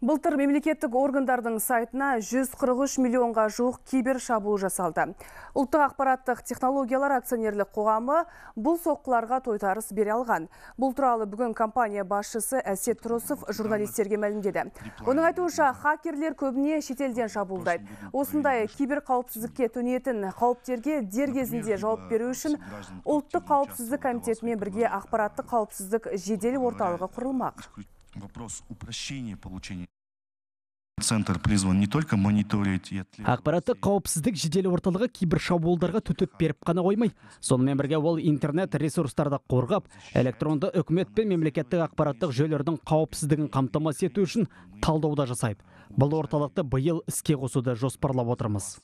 Былтыр мемлекеттік органдардың сайтына 143 миллионға жуық кибер шабуыл жасалды. Ұлттық ақпараттық технологиялар акционерлік қоғамы бұл соққыларға тойтарыс бере алған. Бұл туралы бүгін компания басшысы Әсет Тұрысов журналистерге мәлімдеді. Оның айтуынша хакерлер көбіне шетелден шабуылдайды. Осындай кибер қауіпсіздікке төнетін қауіптерге дер кезінде жауап беру үшін ұлттық қауіпсіздік комитетімен бірге ақпараттық қауіпсіздік жедел орталығы құрылмақ вопрос упрощения получения центр призван не только мониторить ақпараттық қауіпсіздік жедел орталығы кибер шабуылдарға төтеп беріп қана қоймай сонымен бірге ол интернет ресурстарды қорғап электронды үкімет пен мемлекеттік ақпараттық жүйелердің қауіпсіздігін қамтамасыз ету үшін талдау да жасайды бұл орталықты биыл іске қосуды жоспарлап отырмыз